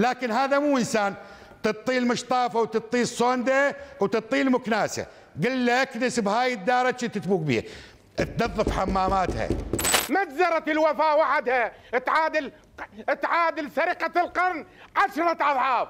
لكن هذا مو انسان تطي المشطافه وتطي الصونده وتطي المكناسه قل له اكنس بهاي الداره شي تتبوق بيه تنظف حماماتها مجزرة الوفاء وعدها تعادل تعادل سرقة القرن عشرة أضعاف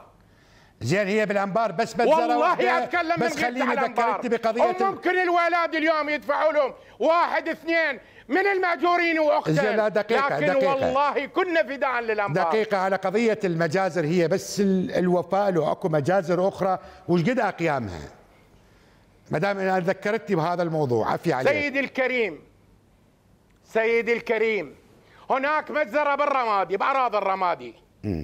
زين هي بالانبار بس بتزرع والله اتكلم بس من خليني ذكرت بقضيه ممكن الولاد اليوم يدفعوا لهم واحد اثنين من الماجورين واخته زين لا دقيقه لكن دقيقة والله كنا فداء للانبار دقيقه على قضيه المجازر هي بس الوفاء له اكو مجازر اخرى وش قد اقيامها؟ ما دام انا ذكرتني بهذا الموضوع عفي عليك سيدي الكريم سيدي الكريم هناك مجزره بالرمادي باراضي الرمادي م.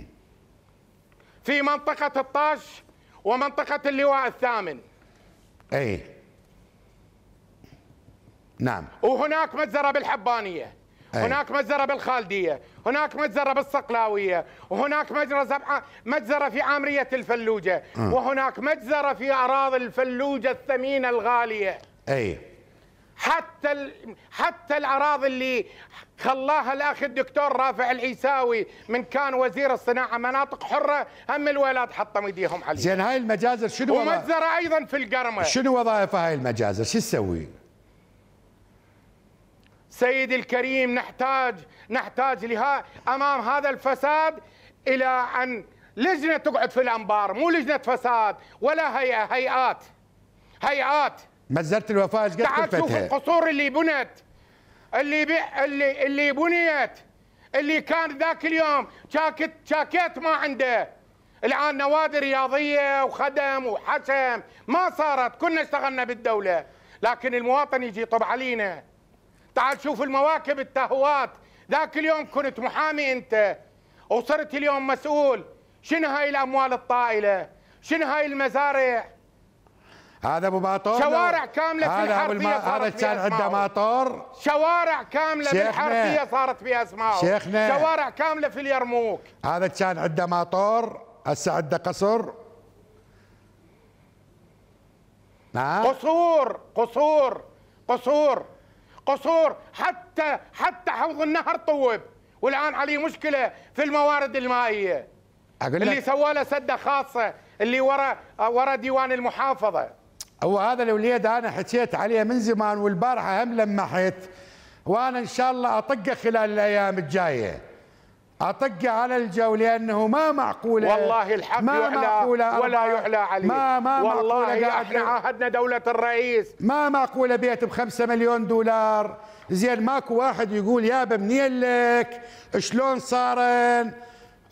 في منطقة الطاش ومنطقة اللواء الثامن أي نعم وهناك مجزرة بالحبانية أي. هناك مجزرة بالخالدية هناك مجزرة بالصقلاوية وهناك مجزرة مجزرة في عامرية الفلوجة أه. وهناك مجزرة في أراضي الفلوجة الثمينة الغالية أي حتى حتى الاراضي اللي خلاها الاخ الدكتور رافع العيساوي من كان وزير الصناعه مناطق حره هم الولاد حطم ايديهم عليها زين هاي المجازر شنو ومجزره ايضا في القرمه شنو وظائفها هاي المجازر شو تسوي؟ سيدي الكريم نحتاج نحتاج لها امام هذا الفساد الى ان لجنه تقعد في الانبار مو لجنه فساد ولا هيئه هيئات هيئات مزرت الوفاء قد تعال شوف القصور اللي بنت اللي بي اللي اللي بنيت اللي كان ذاك اليوم شاكت شاكيت ما عنده الان نوادي رياضيه وخدم وحسم ما صارت كنا اشتغلنا بالدوله لكن المواطن يجي طب علينا تعال شوف المواكب التهوات ذاك اليوم كنت محامي انت وصرت اليوم مسؤول شنو هاي الاموال الطائله شنو هاي المزارع هذا ابو باطور شوارع كامله في الحرفيه صارت هذا كان عنده ماطور شوارع كامله في الحرفيه صارت فيها اسماء شيخنا شوارع كامله في اليرموك هذا كان عنده ماطور هسه عنده قصر نعم قصور قصور قصور قصور حتى حتى حوض النهر طوب والان عليه مشكله في الموارد المائيه أقول لك اللي سوى له سده خاصه اللي ورا ورا ديوان المحافظه هو هذا الوليد انا حكيت عليه من زمان والبارحه هم لمحت وانا ان شاء الله اطقه خلال الايام الجايه اطقه على الجو لانه ما معقوله والله الحق ما يحلى معقولة ولا يحلى عليه ما ما والله احنا عاهدنا دوله الرئيس ما معقوله بيت ب 5 مليون دولار زين ماكو واحد يقول يا بمنيلك لك شلون صارن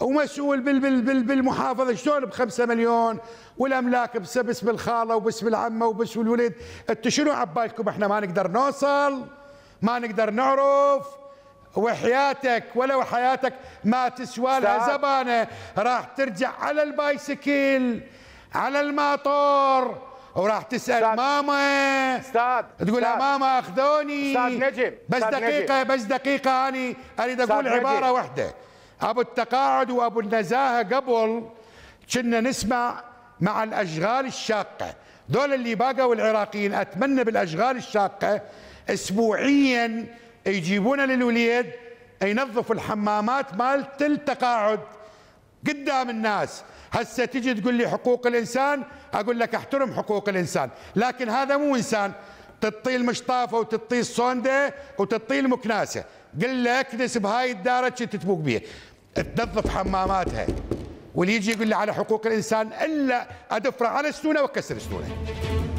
ومسؤول بال بال بال بالمحافظه شلون ب 5 مليون والاملاك باسم الخاله وباسم العمه وباسم الولد انتم شنو عبالكم احنا ما نقدر نوصل ما نقدر نعرف وحياتك ولو حياتك ما تسوى لها زبانه راح ترجع على البايسكل على الماطور وراح تسال ماما استاذ تقول استاذ ماما اخذوني استاذ نجم بس دقيقه نجم. بس دقيقه اني اريد اقول عباره واحده أبو التقاعد وأبو النزاهة قبل كنا نسمع مع الأشغال الشاقة دول اللي باقوا العراقيين أتمنى بالأشغال الشاقة أسبوعيا يجيبونا للوليد ينظف الحمامات مالت التقاعد قدام الناس هسه تجي تقول لي حقوق الانسان اقول لك احترم حقوق الانسان لكن هذا مو انسان تطيل المشطافه وتطيل السوندة وتطيل المكناسه قل له اكنس بهاي الداره تتبوك بيه تنظف حماماتها واللي يجي يقول لي على حقوق الانسان الا ادفره على السنونة واكسر السنونة